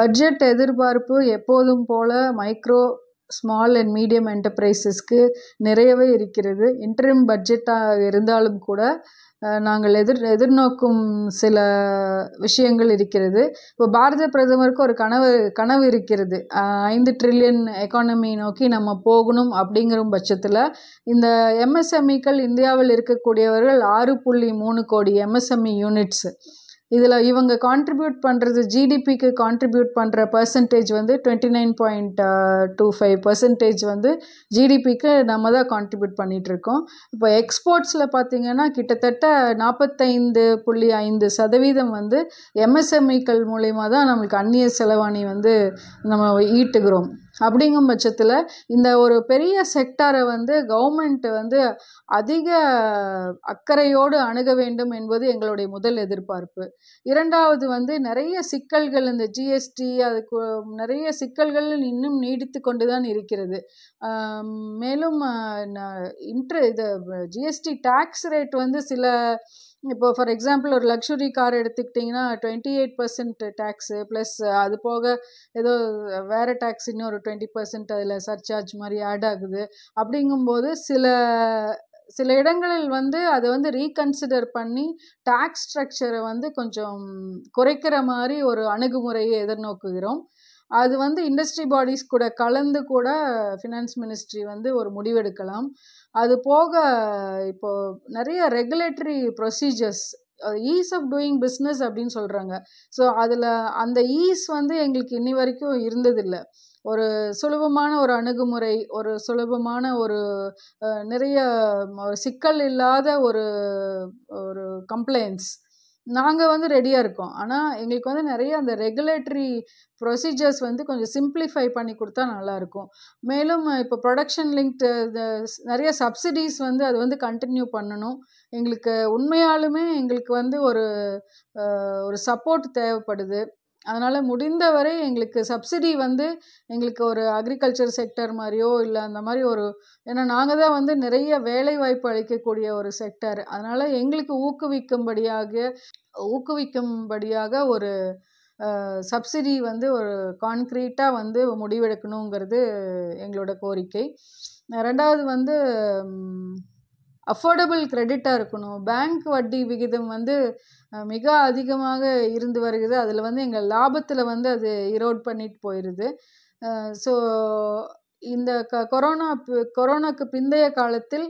budget எதிர்பார்ப்பு எப்போதும் போல மைக்ரோ ஸ்மால் அண்ட் மீடியம் என்டர்பிரைசஸ்க்கு நிறையவே இருக்கிறது இன்டர்ம் பட்ஜெட்டாக இருந்தாலும் கூட நாங்கள் எதிர் எதிர்நோக்கும் சில விஷயங்கள் இருக்கிறது இப்போ பாரத பிரதமருக்கு ஒரு கனவு கனவு இருக்கிறது ஐந்து ட்ரில்லியன் எக்கானமி நோக்கி நம்ம போகணும் அப்படிங்கிற பட்சத்தில் இந்த எம்எஸ்எம்இக்கள் e இந்தியாவில் இருக்கக்கூடியவர்கள் ஆறு புள்ளி மூணு கோடி எம்எஸ்எம்இ யூனிட்ஸு இதில் இவங்க கான்ட்ரிபியூட் பண்ணுறது ஜிடிபிக்கு கான்ட்ரிபியூட் பண்ணுற பர்சன்டேஜ் வந்து twenty nine point two five percentage வந்து ஜிடிபிக்கு நம்ம தான் கான்ட்ரிபியூட் பண்ணிகிட்ருக்கோம் இப்போ எக்ஸ்போர்ட்ஸில் பார்த்திங்கன்னா கிட்டத்தட்ட நாற்பத்தைந்து புள்ளி ஐந்து சதவீதம் வந்து எம்எஸ்எம்ஐக்கள் e மூலயமா தான் நம்மளுக்கு அந்நிய செலவாணி வந்து நம்ம ஈட்டுகிறோம் அப்படிங்கும் பட்சத்தில் இந்த ஒரு பெரிய செக்டாரை வந்து கவர்மெண்ட் வந்து அதிக அக்கறையோடு அணுக வேண்டும் என்பது எங்களுடைய முதல் எதிர்பார்ப்பு இரண்டாவது வந்து நிறைய சிக்கல்கள் இந்த ஜிஎஸ்டி அதுக்கு நிறைய சிக்கல்கள் இன்னும் நீடித்து கொண்டு தான் இருக்கிறது மேலும் இன்ட்ரு இது ஜிஎஸ்டி டேக்ஸ் ரேட் வந்து சில இப்போ ஃபார் எக்ஸாம்பிள் ஒரு லக்ஸுரி கார் எடுத்துக்கிட்டிங்கன்னா twenty eight percent tax plus அது போக ஏதோ வேறு டேக்ஸ் இன்னும் ஒரு டுவெண்ட்டி பர்சன்ட் அதில் சர்சார்ஜ் மாதிரி ஆட் ஆகுது அப்படிங்கும்போது சில சில இடங்களில் வந்து அதை வந்து ரீகன்சிடர் பண்ணி டேக்ஸ் ஸ்ட்ரக்சரை வந்து கொஞ்சம் குறைக்கிற மாதிரி ஒரு அணுகுமுறையை எதிர்நோக்குகிறோம் அது வந்து இண்டஸ்ட்ரி பாடிஸ் கூட கலந்து கூட ஃபினான்ஸ் மினிஸ்ட்ரி வந்து ஒரு முடிவெடுக்கலாம் அது போக இப்போது நிறைய regulatory procedures ease of doing business அப்படின்னு சொல்கிறாங்க ஸோ அதில் அந்த ஈஸ் வந்து எங்களுக்கு இன்னி வரைக்கும் இருந்ததில்லை ஒரு சுலபமான ஒரு அணுகுமுறை ஒரு சுலபமான ஒரு நிறைய சிக்கல் இல்லாத ஒரு ஒரு கம்ப்ளைண்ட்ஸ் நாங்கள் வந்து ரெடியாக இருக்கோம் ஆனால் எங்களுக்கு வந்து நிறைய அந்த ரெகுலேட்ரி ப்ரொசீஜர்ஸ் வந்து கொஞ்சம் சிம்ப்ளிஃபை பண்ணி கொடுத்தா நல்லாயிருக்கும் மேலும் இப்போ ப்ரொடக்ஷன் லிங்க்டு நிறைய சப்சிடிஸ் வந்து அது வந்து கண்டினியூ பண்ணணும் எங்களுக்கு உண்மையாலுமே எங்களுக்கு வந்து ஒரு ஒரு சப்போர்ட் தேவைப்படுது அதனால் முடிந்தவரை எங்களுக்கு சப்சிடி வந்து எங்களுக்கு ஒரு அக்ரிகல்ச்சர் செக்டர் மாதிரியோ இல்லை அந்த மாதிரி ஒரு ஏன்னா நாங்கள் தான் வந்து நிறைய வேலைவாய்ப்பு அளிக்கக்கூடிய ஒரு செக்டர் அதனால் எங்களுக்கு ஊக்குவிக்கும்படியாக ஊக்குவிக்கும்படியாக ஒரு சப்சிடி வந்து ஒரு கான்க்ரீட்டாக வந்து முடிவெடுக்கணுங்கிறது எங்களோட கோரிக்கை ரெண்டாவது வந்து அஃபோர்டபுள் க்ரெடிட்டாக இருக்கணும் பேங்க் வட்டி விகிதம் வந்து மிக அதிகமாக இருந்து வருகிறது அதில் வந்து எங்கள் லாபத்தில் வந்து அது இரோட் பண்ணிட்டு போயிடுது ஸோ இந்த க கொரோனா கொரோனாக்கு பிந்தைய காலத்தில்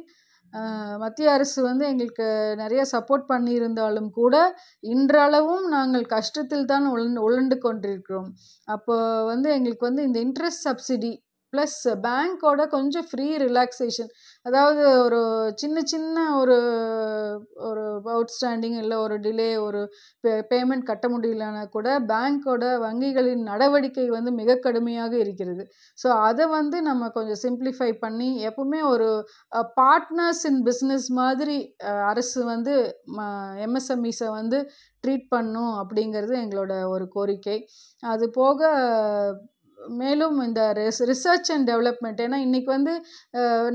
மத்திய அரசு வந்து எங்களுக்கு நிறைய சப்போர்ட் பண்ணியிருந்தாலும் கூட இன்றளவும் நாங்கள் கஷ்டத்தில் தான் உழண்டு உழண்டு கொண்டிருக்கிறோம் அப்போ வந்து எங்களுக்கு வந்து இந்த இன்ட்ரெஸ்ட் சப்சிடி ப்ளஸ் பேங்க்கோட கொஞ்சம் ஃப்ரீ ரிலாக்ஸேஷன் அதாவது ஒரு சின்ன சின்ன ஒரு ஒரு அவுட்ஸ்டாண்டிங் இல்லை ஒரு டிலே ஒரு பே பேமெண்ட் கட்ட முடியலனா கூட பேங்க்கோட வங்கிகளின் நடவடிக்கை வந்து மிக கடுமையாக இருக்கிறது ஸோ அதை வந்து நம்ம கொஞ்சம் சிம்ப்ளிஃபை பண்ணி எப்பவுமே ஒரு பார்ட்னர்ஸ் இன் பிஸ்னஸ் மாதிரி அரசு வந்து எம்எஸ்எம்இஸை e வந்து ட்ரீட் பண்ணும் அப்படிங்கிறது எங்களோட ஒரு கோரிக்கை அது போக மேலும் இந்த ரிஸ் ரிசர்ச் அண்ட் டெவலப்மெண்ட் ஏன்னா இன்றைக்கி வந்து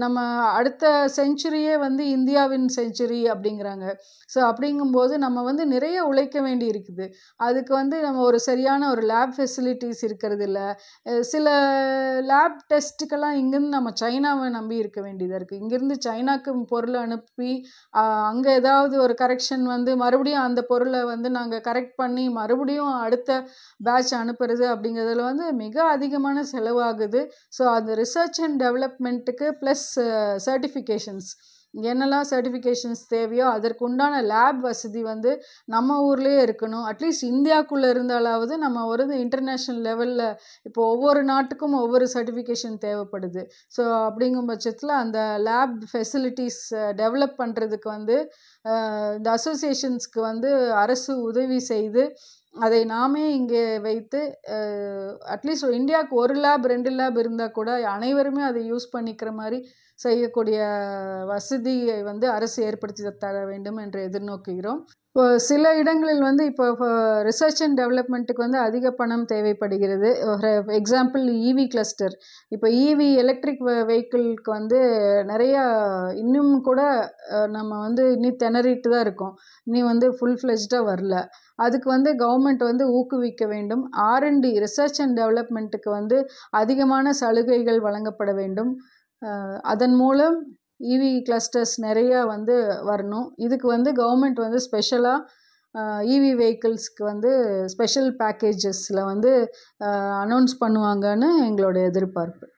நம்ம அடுத்த செஞ்சுரியே வந்து இந்தியாவின் செஞ்சுரி அப்படிங்கிறாங்க ஸோ அப்படிங்கும்போது நம்ம வந்து நிறைய உழைக்க வேண்டி இருக்குது அதுக்கு வந்து நம்ம ஒரு சரியான ஒரு லேப் ஃபெசிலிட்டிஸ் இருக்கிறது இல்லை சில லேப் டெஸ்ட்டுக்கெல்லாம் இங்கேருந்து நம்ம சைனாவை நம்பி இருக்க வேண்டியதாக இருக்குது இங்கேருந்து சைனாக்கு பொருளை அனுப்பி அங்கே ஏதாவது ஒரு கரெக்ஷன் வந்து மறுபடியும் அந்த பொருளை வந்து நாங்கள் கரெக்ட் பண்ணி மறுபடியும் அடுத்த பேட்ச் அனுப்புறது அப்படிங்கிறதுல வந்து மிக அதிகமான செலவாகுது ஸோ அந்த ரிசர்ச் அண்ட் டெவலப்மெண்ட்டுக்கு ப்ளஸ் சர்டிஃபிகேஷன்ஸ் என்னெல்லாம் சர்டிஃபிகேஷன்ஸ் தேவையோ அதற்கு உண்டான லேப் வசதி வந்து நம்ம ஊர்லேயே இருக்கணும் அட்லீஸ்ட் இந்தியாவுக்குள்ளே இருந்தாலாவது நம்ம ஒரு இன்டர்நேஷ்னல் லெவலில் இப்போ ஒவ்வொரு நாட்டுக்கும் ஒவ்வொரு சர்டிஃபிகேஷன் தேவைப்படுது ஸோ அப்படிங்கும் பட்சத்தில் அந்த லேப் ஃபெசிலிட்டிஸ் டெவலப் பண்ணுறதுக்கு வந்து uh, இந்த அசோசியேஷன்ஸ்க்கு வந்து அரசு உதவி செய்து அதை நாமே இங்கே வைத்து அட்லீஸ்ட் இந்தியாவுக்கு ஒரு லேப் ரெண்டு லேப் இருந்தால் கூட அனைவருமே அதை யூஸ் பண்ணிக்கிற மாதிரி செய்யக்கூடிய வசதியை வந்து அரசு ஏற்படுத்தி தர வேண்டும் என்று எதிர்நோக்குகிறோம் இப்போ சில இடங்களில் வந்து இப்போ ரிசர்ச் அண்ட் டெவலப்மெண்ட்டுக்கு வந்து அதிக பணம் தேவைப்படுகிறது எக்ஸாம்பிள் இவி கிளஸ்டர் இப்போ இவி எலக்ட்ரிக் வெஹிக்கிள்க்கு வந்து நிறையா இன்னும் கூட நம்ம வந்து இனி திணறிட்டு தான் இருக்கோம் இனி வந்து ஃபுல் ஃப்ளெஜ்டாக வரல அதுக்கு வந்து கவர்மெண்ட் வந்து ஊக்குவிக்க வேண்டும் ஆர்என்டி ரிசர்ச் அண்ட் டெவலப்மெண்ட்டுக்கு வந்து அதிகமான சலுகைகள் வழங்கப்பட வேண்டும் அதன் மூலம் ஈவி e கிளஸ்டர்ஸ் நிறையா வந்து வரணும் இதுக்கு வந்து கவர்மெண்ட் வந்து ஸ்பெஷலாக இவி வெஹிக்கிள்ஸ்க்கு வந்து ஸ்பெஷல் பேக்கேஜஸில் வந்து அனௌன்ஸ் பண்ணுவாங்கன்னு எங்களோட எதிர்பார்ப்பு